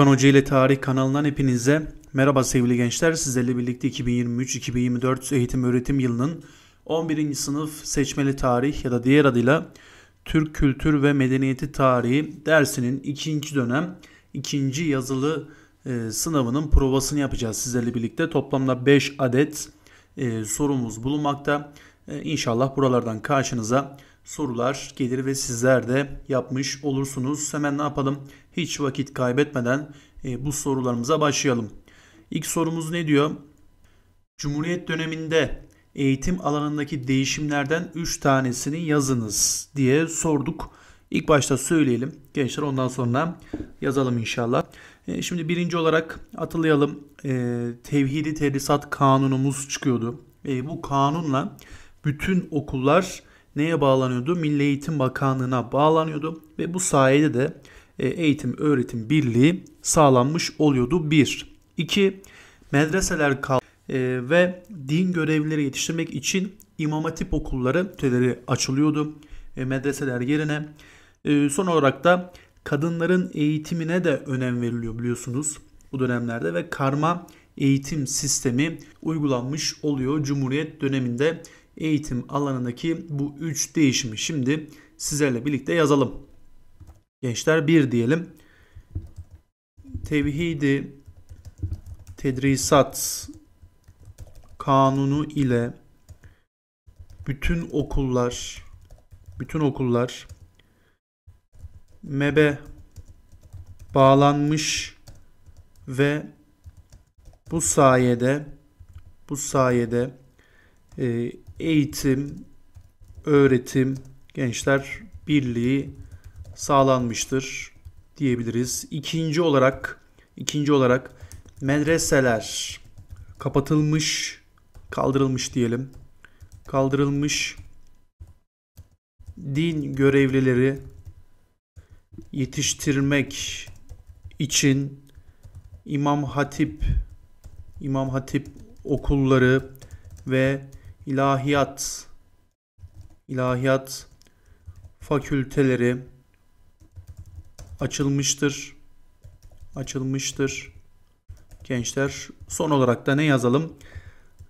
Okan Hoca ile Tarih kanalından hepinize merhaba sevgili gençler. Sizlerle birlikte 2023-2024 eğitim öğretim yılının 11. sınıf seçmeli tarih ya da diğer adıyla Türk Kültür ve Medeniyeti Tarihi dersinin ikinci dönem ikinci yazılı e, sınavının provasını yapacağız sizlerle birlikte. Toplamda 5 adet e, sorumuz bulunmakta. E, inşallah buralardan karşınıza sorular gelir ve sizler de yapmış olursunuz. Hemen ne yapalım? Hiç vakit kaybetmeden e, bu sorularımıza başlayalım. İlk sorumuz ne diyor? Cumhuriyet döneminde eğitim alanındaki değişimlerden 3 tanesini yazınız diye sorduk. İlk başta söyleyelim gençler ondan sonra yazalım inşallah. E, şimdi birinci olarak hatırlayalım e, tevhidi tedrisat kanunumuz çıkıyordu. bu kanunla bütün okullar neye bağlanıyordu? Milli Eğitim Bakanlığı'na bağlanıyordu ve bu sayede de e, eğitim öğretim birliği sağlanmış oluyordu. 1. 2. Medreseler kal e, ve din görevlileri yetiştirmek için İmam Hatip okulları teleri açılıyordu e, medreseler yerine. Son olarak da kadınların eğitimine de önem veriliyor biliyorsunuz bu dönemlerde ve karma eğitim sistemi uygulanmış oluyor Cumhuriyet döneminde eğitim alanındaki bu 3 değişimi şimdi sizlerle birlikte yazalım. Gençler 1 diyelim. Tevhidi tedrisat kanunu ile bütün okullar bütün okullar MEB'e bağlanmış ve bu sayede bu sayede e, eğitim, öğretim, gençler birliği sağlanmıştır diyebiliriz. İkinci olarak ikinci olarak medreseler kapatılmış, kaldırılmış diyelim. Kaldırılmış din görevlileri yetiştirmek için İmam Hatip İmam Hatip okulları ve ilahiyat ilahiyat fakülteleri açılmıştır. Açılmıştır. Gençler son olarak da ne yazalım?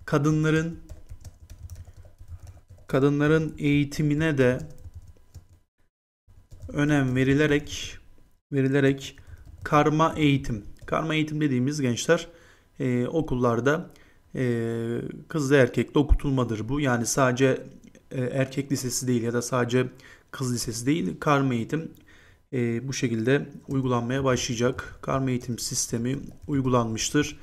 Kadınların kadınların eğitimine de önem verilerek verilerek karma eğitim. Karma eğitim dediğimiz gençler e, okullarda e, kızlı erkekli okutulmadır bu. Yani sadece e, erkek lisesi değil ya da sadece kız lisesi değil karma eğitim e, bu şekilde uygulanmaya başlayacak. Karma eğitim sistemi uygulanmıştır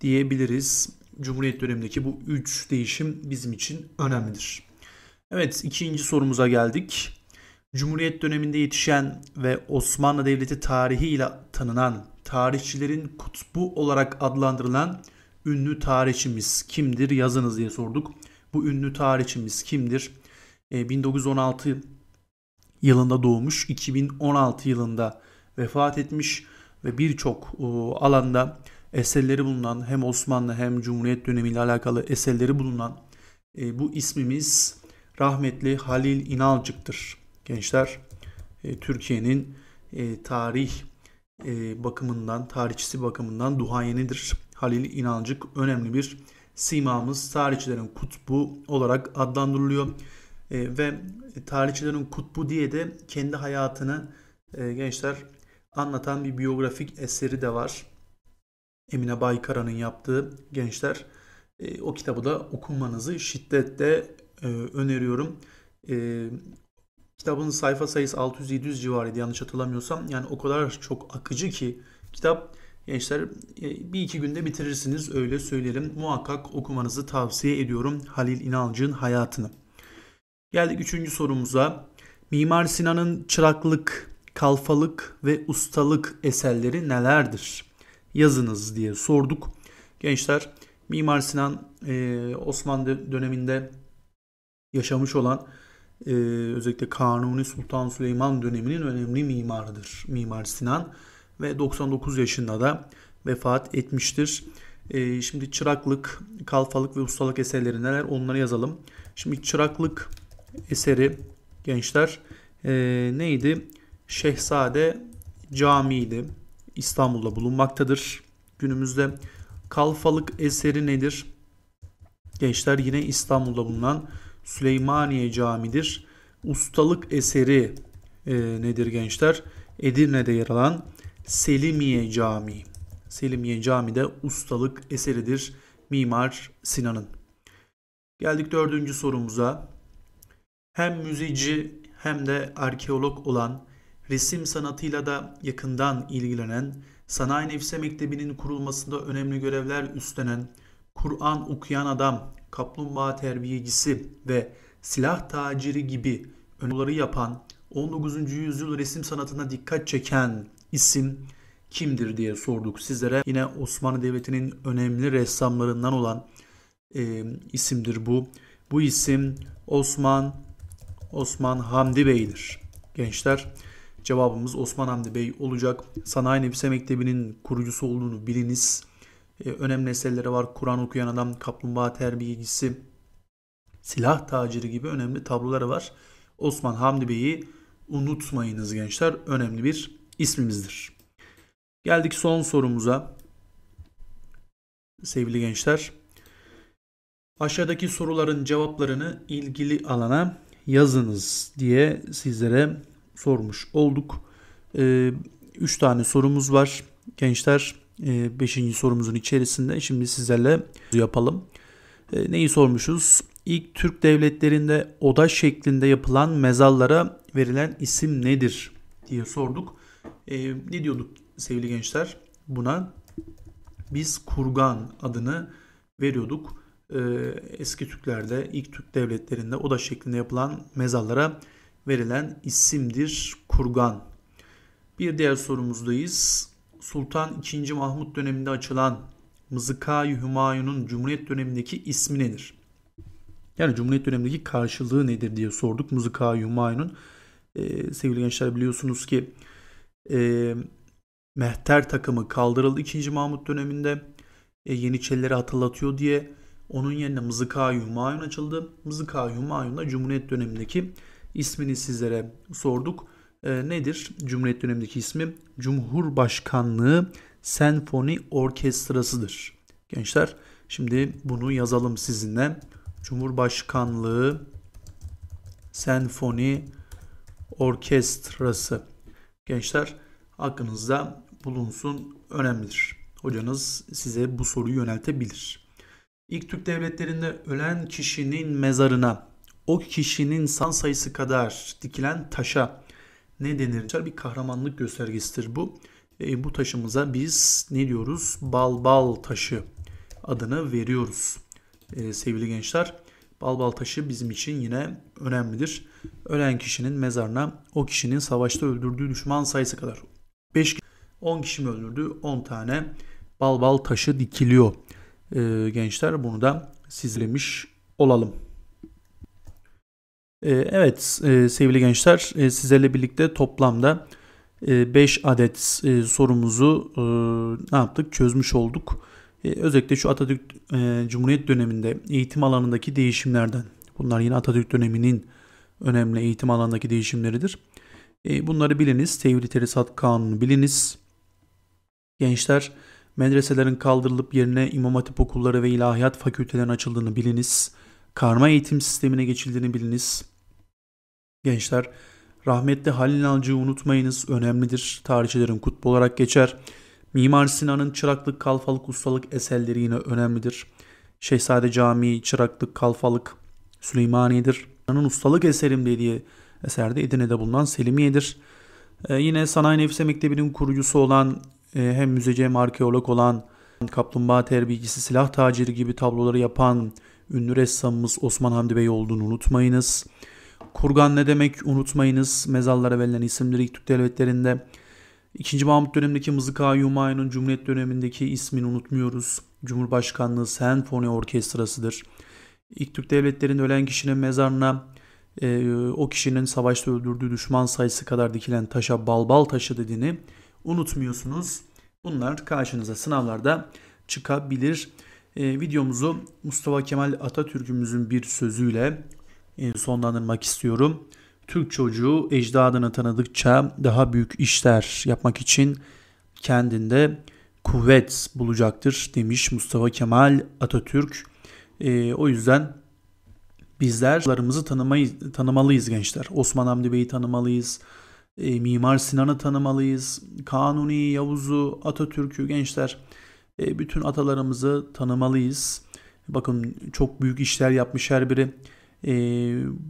diyebiliriz. Cumhuriyet dönemindeki bu üç değişim bizim için önemlidir. Evet ikinci sorumuza geldik. Cumhuriyet döneminde yetişen ve Osmanlı Devleti tarihiyle tanınan tarihçilerin kutbu olarak adlandırılan ünlü tarihçimiz kimdir yazınız diye sorduk. Bu ünlü tarihçimiz kimdir? E, 1916 yılında doğmuş, 2016 yılında vefat etmiş ve birçok e, alanda eserleri bulunan hem Osmanlı hem Cumhuriyet dönemiyle alakalı eserleri bulunan e, bu ismimiz rahmetli Halil İnalcık'tır. Gençler e, Türkiye'nin e, tarih e, bakımından, tarihçisi bakımından duhayenidir. Halil İnancık önemli bir simamız. Tarihçilerin kutbu olarak adlandırılıyor. E, ve tarihçilerin kutbu diye de kendi hayatını e, gençler anlatan bir biyografik eseri de var. Emine Baykara'nın yaptığı gençler. E, o kitabı da okumanızı şiddetle e, öneriyorum. E, kitabın sayfa sayısı 600-700 civarıydı yanlış hatırlamıyorsam. Yani o kadar çok akıcı ki kitap Gençler e, bir iki günde bitirirsiniz öyle söylerim. Muhakkak okumanızı tavsiye ediyorum Halil İnalcı'nın hayatını. Geldik üçüncü sorumuza. Mimar Sinan'ın çıraklık, kalfalık ve ustalık eserleri nelerdir? Yazınız diye sorduk. Gençler Mimar Sinan e, Osmanlı döneminde yaşamış olan e, özellikle Kanuni Sultan Süleyman döneminin önemli mimarıdır Mimar Sinan ve 99 yaşında da vefat etmiştir. E, şimdi çıraklık, kalfalık ve ustalık eserleri neler onları yazalım. Şimdi çıraklık eseri gençler e, neydi? Şehzade Camii'ydi. İstanbul'da bulunmaktadır. Günümüzde kalfalık eseri nedir? Gençler yine İstanbul'da bulunan Süleymaniye Camii'dir. Ustalık eseri e, nedir gençler? Edirne'de yer alan Selimiye Camii. Selimiye Camii de ustalık eseridir Mimar Sinan'ın. Geldik dördüncü sorumuza. Hem müzici hem de arkeolog olan, resim sanatıyla da yakından ilgilenen, Sanayi Nefse Mektebi'nin kurulmasında önemli görevler üstlenen, Kur'an okuyan adam, kaplumbağa terbiyecisi ve silah taciri gibi önerileri yapan, 19. yüzyıl resim sanatına dikkat çeken isim kimdir diye sorduk sizlere. Yine Osmanlı Devleti'nin önemli ressamlarından olan e, isimdir bu. Bu isim Osman Osman Hamdi Bey'dir. Gençler cevabımız Osman Hamdi Bey olacak. Sanayi Nefise Mektebi'nin kurucusu olduğunu biliniz. E, önemli eserleri var. Kur'an okuyan adam, kaplumbağa terbiyecisi, silah taciri gibi önemli tabloları var. Osman Hamdi Bey'i unutmayınız gençler. Önemli bir ismimizdir. Geldik son sorumuza. Sevgili gençler. Aşağıdaki soruların cevaplarını ilgili alana yazınız diye sizlere sormuş olduk. 3 ee, tane sorumuz var gençler. 5. E, sorumuzun içerisinde şimdi sizlerle yapalım. Ee, neyi sormuşuz? İlk Türk devletlerinde oda şeklinde yapılan mezarlara verilen isim nedir diye sorduk. E, ne diyorduk sevgili gençler? Buna biz kurgan adını veriyorduk. E, eski Türklerde, ilk Türk devletlerinde oda şeklinde yapılan mezarlara verilen isimdir kurgan. Bir diğer sorumuzdayız. Sultan II. Mahmut döneminde açılan Mızıkayı Hümayun'un Cumhuriyet dönemindeki ismi nedir? Yani Cumhuriyet dönemindeki karşılığı nedir diye sorduk Mızıkayı Hümayun'un. Ee, sevgili gençler biliyorsunuz ki e, mehter takımı kaldırıldı 2. Mahmut döneminde. E, Yeniçerileri hatırlatıyor diye onun yerine Mızıkayu Humayun açıldı. Mızıkayu Humayun da Cumhuriyet dönemindeki ismini sizlere sorduk. E, nedir Cumhuriyet dönemindeki ismi? Cumhurbaşkanlığı Senfoni Orkestrası'dır. Gençler şimdi bunu yazalım sizinle. Cumhurbaşkanlığı Senfoni Orkestrası gençler aklınızda bulunsun önemlidir. Hocanız size bu soruyu yöneltebilir. İlk Türk devletlerinde ölen kişinin mezarına o kişinin san sayısı kadar dikilen taşa ne denir? Bir kahramanlık göstergesidir bu. E, bu taşımıza biz ne diyoruz? Balbal bal taşı adını veriyoruz. E, sevgili gençler balbal bal taşı bizim için yine önemlidir ölen kişinin mezarına o kişinin savaşta öldürdüğü düşman sayısı kadar. 5 10 kişi mi öldürdü? 10 tane bal bal taşı dikiliyor. Ee, gençler bunu da sizlemiş olalım. Ee, evet e, sevgili gençler e, sizlerle birlikte toplamda 5 e, adet e, sorumuzu e, ne yaptık? Çözmüş olduk. E, özellikle şu Atatürk e, Cumhuriyet döneminde eğitim alanındaki değişimlerden, bunlar yine Atatürk döneminin önemli eğitim alanındaki değişimleridir. E, bunları biliniz. Tevhid-i Terisat Kanunu biliniz. Gençler medreselerin kaldırılıp yerine İmam Hatip okulları ve ilahiyat fakültelerinin açıldığını biliniz. Karma eğitim sistemine geçildiğini biliniz. Gençler rahmetli Halil İnalcı'yı unutmayınız. Önemlidir. Tarihçilerin kutbu olarak geçer. Mimar Sinan'ın çıraklık, kalfalık, ustalık eserleri yine önemlidir. Şehzade Camii, çıraklık, kalfalık, Süleymaniye'dir. Onun ustalık eserim dediği eserde Edirne'de bulunan Selimiye'dir. E, yine Sanayi Nefse Mektebi'nin kurucusu olan e, hem müzeci hem arkeolog olan Kaplumbağa terbiyecisi, silah taciri gibi tabloları yapan ünlü ressamımız Osman Hamdi Bey olduğunu unutmayınız. Kurgan ne demek unutmayınız. Mezallara verilen isimleri ilk devletlerinde. 2. Mahmut dönemindeki Mızıka Humayun'un Cumhuriyet dönemindeki ismini unutmuyoruz. Cumhurbaşkanlığı Senfoni Orkestrası'dır. İlk Türk devletlerinde ölen kişinin mezarına e, o kişinin savaşta öldürdüğü düşman sayısı kadar dikilen taşa balbal taşı dediğini unutmuyorsunuz. Bunlar karşınıza sınavlarda çıkabilir. E, videomuzu Mustafa Kemal Atatürk'ümüzün bir sözüyle e, sonlandırmak istiyorum. Türk çocuğu ecdadını tanıdıkça daha büyük işler yapmak için kendinde kuvvet bulacaktır demiş Mustafa Kemal Atatürk. E, o yüzden bizlerlarımızı tanımayı, tanımalıyız gençler. Osman Hamdi Bey'i tanımalıyız. E, Mimar Sinan'ı tanımalıyız. Kanuni, Yavuz'u, Atatürk'ü gençler e, bütün atalarımızı tanımalıyız. Bakın çok büyük işler yapmış her biri. E,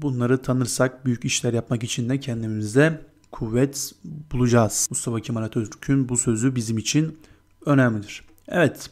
bunları tanırsak büyük işler yapmak için de kendimizde kuvvet bulacağız. Mustafa Kemal Atatürk'ün bu sözü bizim için önemlidir. Evet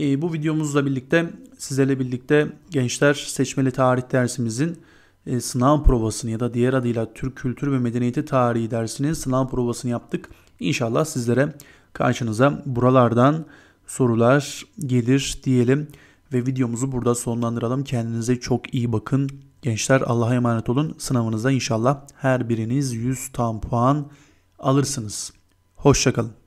ee, bu videomuzla birlikte sizlerle birlikte gençler seçmeli tarih dersimizin e, sınav provasını ya da diğer adıyla Türk Kültür ve Medeniyeti Tarihi dersinin sınav provasını yaptık. İnşallah sizlere karşınıza buralardan sorular gelir diyelim ve videomuzu burada sonlandıralım. Kendinize çok iyi bakın. Gençler Allah'a emanet olun. Sınavınıza inşallah her biriniz 100 tam puan alırsınız. Hoşçakalın.